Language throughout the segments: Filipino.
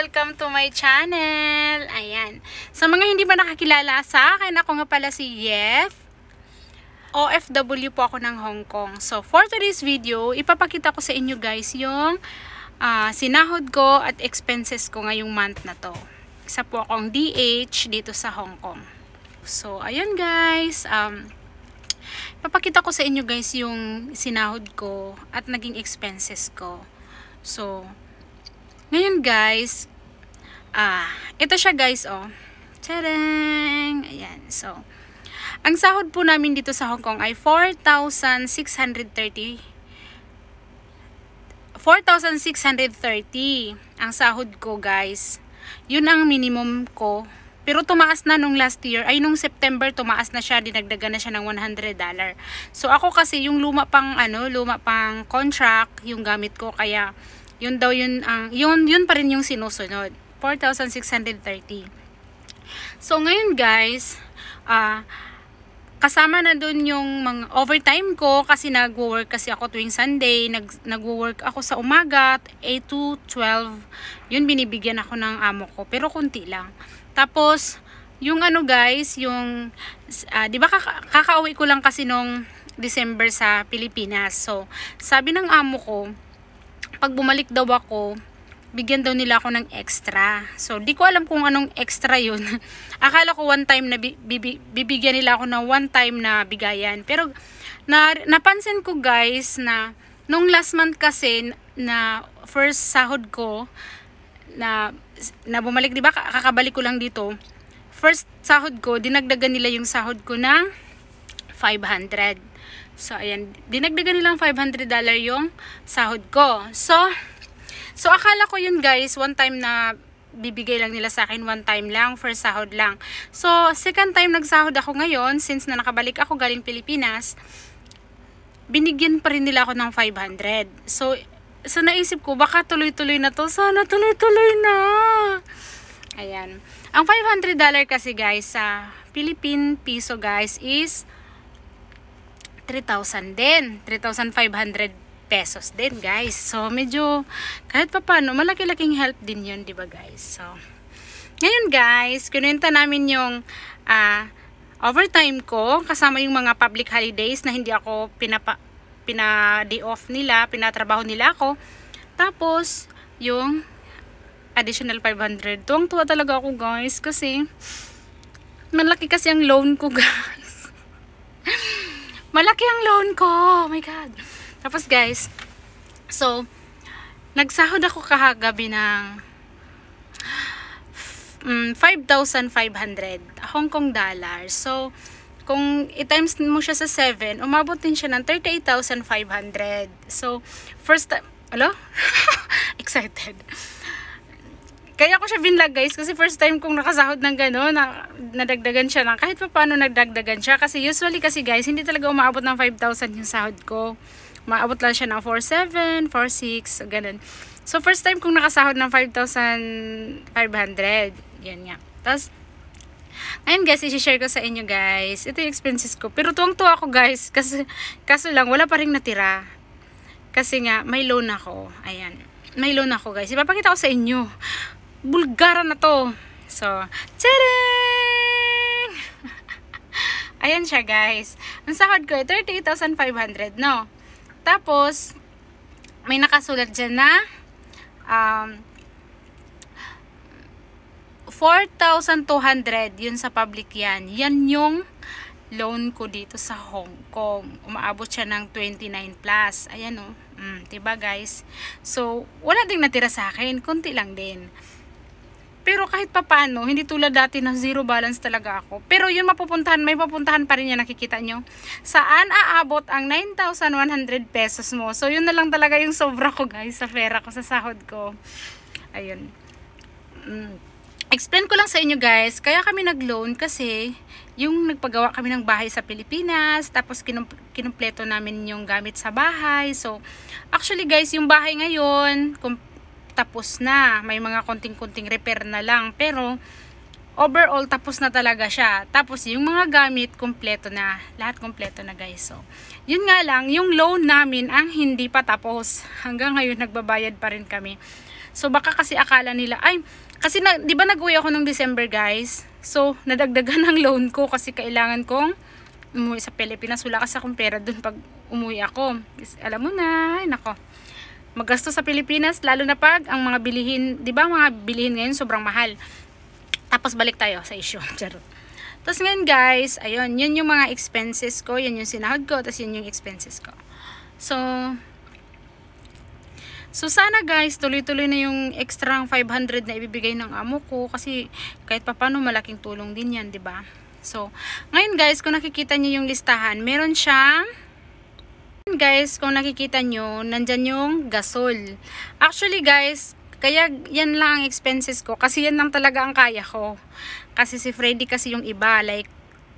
Welcome to my channel! Ayan. Sa mga hindi pa nakakilala sa akin, ako nga pala si Yef. OFW po ako ng Hong Kong. So, for today's video, ipapakita ko sa inyo guys yung uh, sinahod ko at expenses ko ngayong month na to. Isa po akong DH dito sa Hong Kong. So, ayan guys. Um, ipapakita ko sa inyo guys yung sinahod ko at naging expenses ko. So, ngayon guys, ah, ito siya guys oh. Tadang! Ayan, so. Ang sahod po namin dito sa Hong Kong ay 4,630 4,630 ang sahod ko guys. Yun ang minimum ko. Pero tumaas na nung last year, ay nung September tumaas na siya, dinagdagan na siya ng $100. So ako kasi yung luma pang ano, luma pang contract yung gamit ko kaya yun daw yun ang, yun, yun pa rin yung sinusunod. 4,630. So, ngayon guys, ah, uh, kasama na doon yung mga overtime ko kasi nagwo-work kasi ako tuwing Sunday, nag nagwo-work ako sa umaga 8 to 12. Yun binibigyan ako ng amo ko pero konti lang. Tapos yung ano guys, yung uh, 'di ba kaka kakauwi ko lang kasi nung December sa Pilipinas. So, sabi ng amo ko, pag bumalik daw ako, bigyan daw nila ako ng extra. So, di ko alam kung anong extra yun. Akala ko one time na bibigyan nila ako ng one time na bigayan. Pero, na, napansin ko guys na nung last month kasi na first sahod ko na, na bumalik, di ba? Kakabalik ko lang dito. First sahod ko, dinagdagan nila yung sahod ko ng 500. So, ayan. Dinagdagan nilang $500 yung sahod ko. So, so akala ko yun guys, one time na bibigay lang nila sa akin one time lang for sahod lang. So, second time nagsahod ako ngayon since na nakabalik ako galing Pilipinas, binigyan pa rin nila ako ng 500. So, so naisip ko, baka tuloy-tuloy na to. Sana tuloy-tuloy na. Ayan. Ang $500 kasi guys sa Philippine peso guys is 3,000 din. 3,500 pesos din, guys. So, medyo, kahit papano, malaki-laking help din yun, di ba guys? So, ngayon, guys, kinuwenta namin yung, ah, uh, overtime ko, kasama yung mga public holidays na hindi ako pinapa, pina-day off nila, pinatrabaho nila ako. Tapos, yung additional 500. Tuwang-tuwa talaga ako, guys, kasi malaki kasi ang loan ko, guys malaki ang loan ko. Oh my God. Tapos guys, so, nagsahod ako kahagabi ng mm, 5,500 Hong Kong dollars. So, kung i-times mo siya sa 7, umabot din siya ng 38,500. So, first time, alo? Excited. Kaya ko siya vinlog guys kasi first time kong nakasahod ng gano'n, na, nadagdagan siya lang. Kahit pa paano nagdagdagan siya kasi usually kasi guys, hindi talaga umaabot ng 5,000 yung sahod ko. Umaabot lang siya ng 4,700, 4,600, so ganun. So first time kong nakasahod ng 5,500. Yan nga. Tapos, ngayon guys, isi-share ko sa inyo guys. Ito yung expenses ko. Pero tuwang-tuwa ako guys. Kasi, kaso lang, wala pa rin natira. Kasi nga, may loan ako. Ayan. May loan ako guys. Ipapakita ko sa inyo Bulgara na to. So, tadang! Ayan siya guys. Ang sahod ko 38,500, no? Tapos, may nakasulat dyan na um, 4,200 yun sa public yan. Yan yung loan ko dito sa Hong Kong. Umaabot siya ng 29 plus. Ayan Oh. Mm, diba, guys? So, wala ding natira sa akin. Kunti lang din. Pero kahit papano, hindi tulad dati na zero balance talaga ako. Pero yun mapupuntahan, may papuntahan pa rin yan nakikita nyo. Saan aabot ang 9,100 pesos mo? So yun na lang talaga yung sobra ko guys sa pera ko, sa sahod ko. Ayun. Mm. Explain ko lang sa inyo guys, kaya kami nag-loan kasi yung nagpagawa kami ng bahay sa Pilipinas, tapos kinum kinumpleto namin yung gamit sa bahay. So actually guys, yung bahay ngayon, kung tapos na. May mga konting-konting repair na lang. Pero, overall, tapos na talaga siya. Tapos, yung mga gamit, kumpleto na. Lahat kumpleto na, guys. So, yun nga lang, yung loan namin ang hindi pa tapos. Hanggang ngayon, nagbabayad pa rin kami. So, baka kasi akala nila, ay, kasi, na, di ba nag-uwi ako nung December, guys? So, nadagdagan ang loan ko kasi kailangan kong umuwi sa Pilipinas. Wala kasi akong pera dun pag umuwi ako. Alam mo na, ay, nako magastos sa Pilipinas, lalo na pag ang mga bilihin, di ba mga bilihin ngayon sobrang mahal. Tapos balik tayo sa issue. Charot. Tapos ngayon guys, ayun, yun yung mga expenses ko, yun yung sinahod ko, tapos yun yung expenses ko. So, So sana guys, tuloy-tuloy na yung extra 500 na ibibigay ng amo ko kasi kahit papano malaking tulong din yan, 'di ba? So, ngayon guys, kung nakikita niyo yung listahan, meron siyang Guys, kung nakikita nyo, nandyan yung gasol. Actually guys, kaya yan lang ang expenses ko kasi yan lang talaga ang kaya ko. Kasi si Freddy kasi yung iba like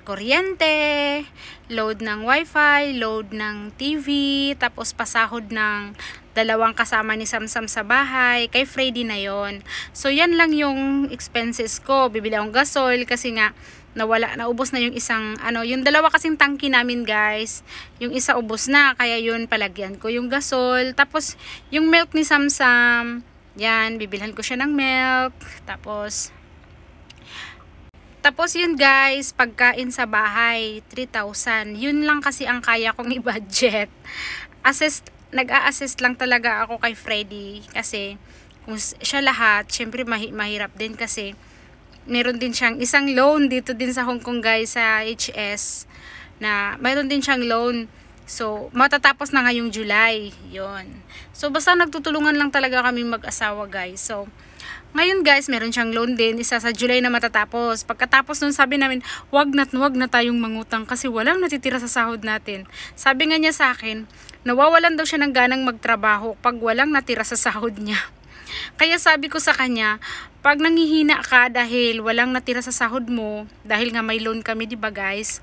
kuryente, load ng wifi, load ng TV, tapos pasahod ng dalawang kasama ni Samsam sa bahay, kay Freddy na yon. So yan lang yung expenses ko, bibili akong gasol kasi nga nawala naubos na yung isang ano yung dalawa kasing tangki namin guys yung isa ubos na kaya yun palagyan ko yung gasol tapos yung milk ni Samsam yan bibilhan ko siya ng milk tapos tapos yun guys pagkain sa bahay 3,000 yun lang kasi ang kaya kong i-budget assist nag-a-assist lang talaga ako kay Freddy kasi kung siya lahat syempre mahi mahirap din kasi meron din siyang isang loan dito din sa Hong Kong guys sa HS na meron din siyang loan so matatapos na ngayong July yon so basta nagtutulungan lang talaga kami mag-asawa guys so ngayon guys, meron siyang loan din, isa sa July na matatapos. Pagkatapos nun sabi namin, wag na wag na tayong mangutang kasi walang natitira sa sahod natin. Sabi nga niya sa akin, nawawalan daw siya ng ganang magtrabaho pag walang natira sa sahod niya. Kaya sabi ko sa kanya, pag nanghihina ka dahil walang natira sa sahod mo, dahil nga may loan kami, 'di ba, guys?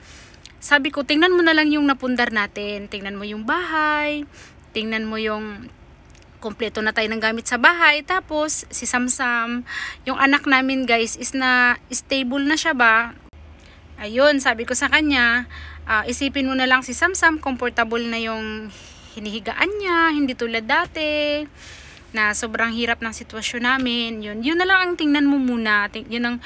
Sabi ko, tingnan mo na lang yung napundar natin. Tingnan mo yung bahay, tingnan mo yung kompleto na tayo ng gamit sa bahay. Tapos, si Samsam, yung anak namin guys, is na stable na siya ba? Ayun, sabi ko sa kanya, uh, isipin mo na lang si Samsam, comfortable na yung hinihigaan niya, hindi tulad dati na sobrang hirap ng sitwasyon namin. Yun, yun na lang ang tingnan mo muna. Ting, yun ang,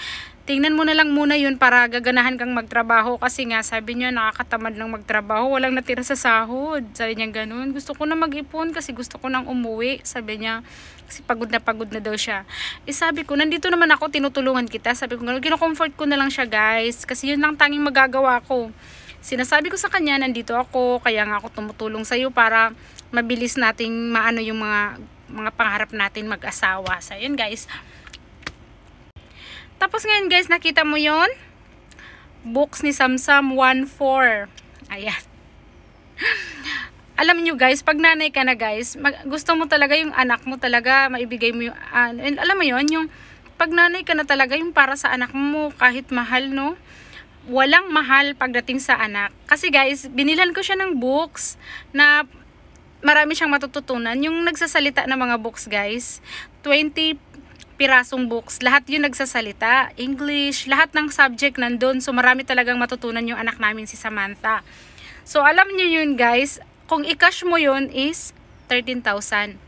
tingnan mo na lang muna yun para gaganahan kang magtrabaho. Kasi nga, sabi niya, nakakatamad ng magtrabaho. Walang natira sa sahod. Sabi niya ganun. Gusto ko na mag-ipon kasi gusto ko nang umuwi. Sabi niya, kasi pagod na pagod na daw siya. Eh sabi ko, nandito naman ako, tinutulungan kita. Sabi ko, kinocomfort ko na lang siya guys. Kasi yun lang tanging magagawa ko sinasabi ko sa kanya nandito ako kaya nga ako tumutulong sa iyo para mabilis nating maano yung mga mga pangarap natin mag-asawa. So, yun guys. Tapos ngayon guys, nakita mo yon Books ni Samsam 14. Ayan. alam nyo guys, pag nanay ka na guys, mag, gusto mo talaga yung anak mo talaga, maibigay mo yung, uh, and alam mo yon yung pag nanay ka na talaga, yung para sa anak mo, kahit mahal no, walang mahal pagdating sa anak. Kasi guys, binilan ko siya ng books na marami siyang matututunan. Yung nagsasalita ng mga books, guys, 20 pirasong books, lahat yun nagsasalita. English, lahat ng subject nandun. So, marami talagang matutunan yung anak namin si Samantha. So, alam nyo yun, guys. Kung i-cash mo yun is 13,000.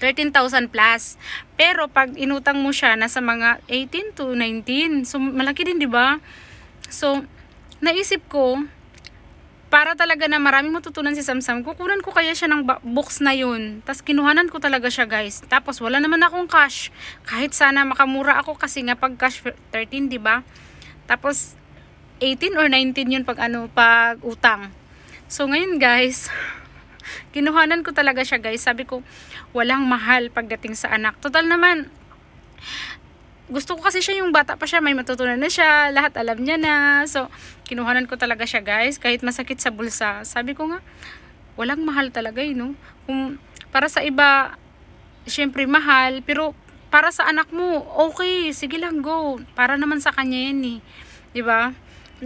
13,000 plus. Pero pag inutang mo siya nasa mga 18 to 19. So malaki din, 'di ba? So naisip ko para talaga na maraming matutunan si Samsam, kukunan ko kaya siya ng box na yun. Tapos kinuhanan ko talaga siya guys. Tapos wala naman akong cash. Kahit sana makamura ako kasi nga pag cash 13, di ba? Tapos 18 or 19 yun pag ano, pag utang. So ngayon guys, kinuhanan ko talaga siya guys. Sabi ko, walang mahal pagdating sa anak. Total naman, gusto ko kasi siya yung bata pa siya, may matutunan na siya, lahat alam niya na. So, kinuhanan ko talaga siya guys, kahit masakit sa bulsa. Sabi ko nga, walang mahal talaga eh, no? Kung para sa iba, syempre mahal, pero para sa anak mo, okay, sige lang, go. Para naman sa kanya yan eh. ba? Diba?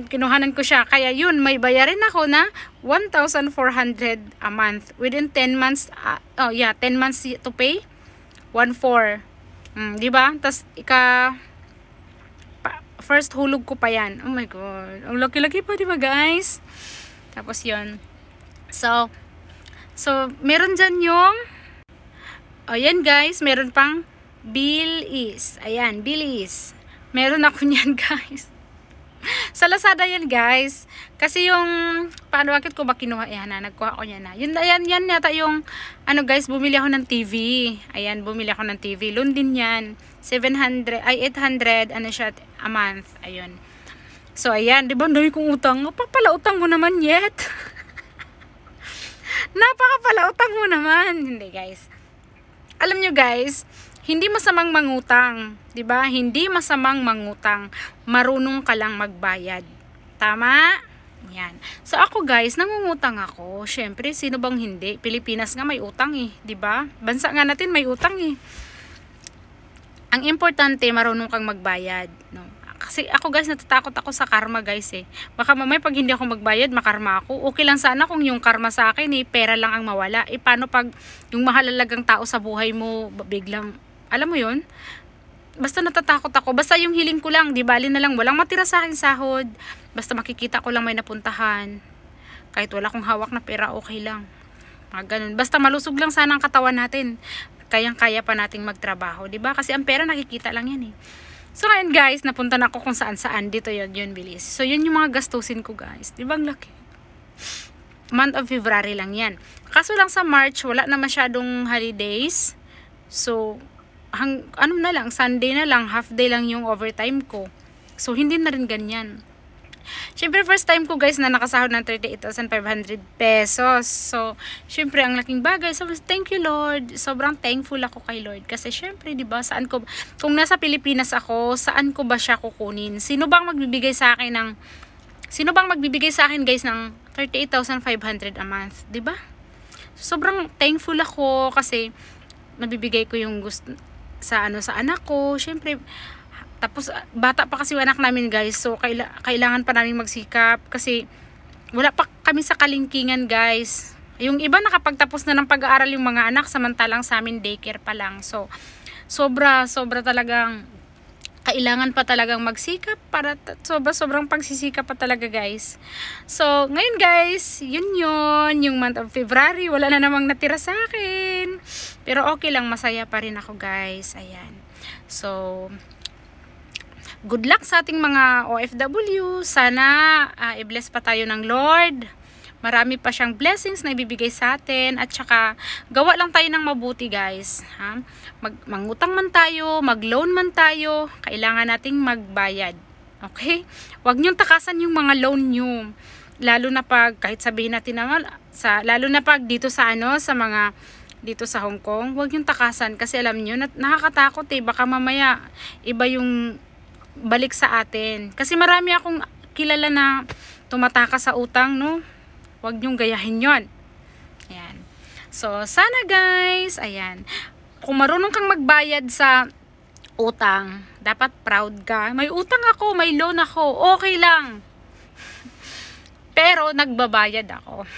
Kinuhanan ko siya. Kaya yun, may bayarin ako na 1,400 a month. Within 10 months, uh, oh yeah, 10 months to pay, 1,400. Mm, 'di ba? Tas ika pa, first hulog ko pa 'yan. Oh my god. Ang laki-laki pa, 'di ba, guys? Tapos 'yon. So So, meron diyan yung Ayan oh, guys, meron pang Bill Ayan, Bill Meron ako niyan guys. sa Lazada yan guys. Kasi yung, paano bakit ko ba kinuha? Ayan na, nagkuha ko niya na. Yun, ayan, yan yata yung, ano guys, bumili ako ng TV. Ayan, bumili ako ng TV. lundin yan. 700, ay 800, ano siya, a month. Ayun. So, ayan, diba ba, kong utang. Napapala utang mo naman yet. Napakapala utang mo naman. Hindi guys. Alam nyo guys, hindi masamang mangutang, 'di ba? Hindi masamang mangutang. Marunong ka lang magbayad. Tama? Yan. So ako guys, nangungutang ako. Syempre, sino bang hindi? Pilipinas nga may utang eh, 'di ba? Bansa nga natin may utang eh. Ang importante marunong kang magbayad, no? Kasi ako guys, natatakot ako sa karma guys eh. Baka mamaya pag hindi ako magbayad, makarma ako. Okay lang sana kung yung karma sa akin eh, pera lang ang mawala. Eh paano pag yung mahalalagang tao sa buhay mo, biglang alam mo yun? Basta natatakot ako. Basta yung hiling ko lang, di bali na lang. Walang matira sa akin sahod. Basta makikita ko lang may napuntahan. Kahit wala akong hawak na pera, okay lang. Mga ganun. Basta malusog lang sana ang katawan natin. Kayang-kaya pa nating magtrabaho. di ba Kasi ang pera nakikita lang yan eh. So ngayon guys, napunta na ako kung saan saan. Dito yon yun bilis. So yun yung mga gastusin ko guys. Di ba ang laki? Month of February lang yan. Kaso lang sa March, wala na masyadong holidays. So, hang, ano na lang, Sunday na lang, half day lang yung overtime ko. So, hindi na rin ganyan. Siyempre, first time ko guys na nakasahod ng 38,500 pesos. So, siyempre, ang laking bagay. So, thank you Lord. Sobrang thankful ako kay Lord. Kasi siyempre, di ba, saan ko, kung nasa Pilipinas ako, saan ko ba siya kukunin? Sino bang magbibigay sa akin ng, sino bang magbibigay sa akin guys ng 38,500 a month? Di ba? Sobrang thankful ako kasi nabibigay ko yung gusto, sa ano sa anak ko. Syempre tapos ah, bata pa kasi yung anak namin guys. So kaila kailangan pa namin magsikap kasi wala pa kami sa kalingkingan guys. Yung iba nakapagtapos na ng pag-aaral yung mga anak samantalang sa amin daycare pa lang. So sobra sobra talagang kailangan pa talagang magsikap para sobra sobrang pagsisikap pa talaga guys. So, ngayon guys, yun yun, yung month of February, wala na namang natira sa akin. Pero okay lang, masaya pa rin ako guys. Ayan. So, good luck sa ating mga OFW. Sana uh, i-bless pa tayo ng Lord Marami pa siyang blessings na ibibigay sa atin at saka gawa lang tayo ng mabuti guys. Ha? Mag mangutang man tayo, mag-loan man tayo, kailangan nating magbayad. Okay? Huwag niyong takasan yung mga loan niyo. Lalo na pag kahit sabihin natin na sa lalo na pag dito sa ano sa mga dito sa Hong Kong, huwag yung takasan kasi alam niyo nat nakakatakot eh baka mamaya iba yung balik sa atin. Kasi marami akong kilala na tumataka sa utang, no? Huwag nyong gayahin yon. Ayan. So, sana guys, ayan. Kung marunong kang magbayad sa utang, dapat proud ka. May utang ako, may loan ako, okay lang. Pero, nagbabayad ako.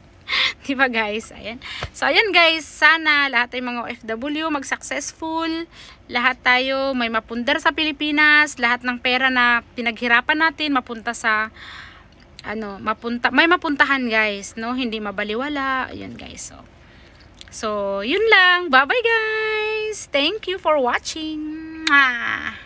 Di ba guys? Ayan. So, ayan guys. Sana lahat ay mga OFW mag-successful. Lahat tayo may mapundar sa Pilipinas. Lahat ng pera na pinaghirapan natin mapunta sa ano, mapunta, may mapuntahan guys, no? Hindi mabaliwala. Ayun guys, so. So, yun lang. Bye-bye guys! Thank you for watching! Mwah!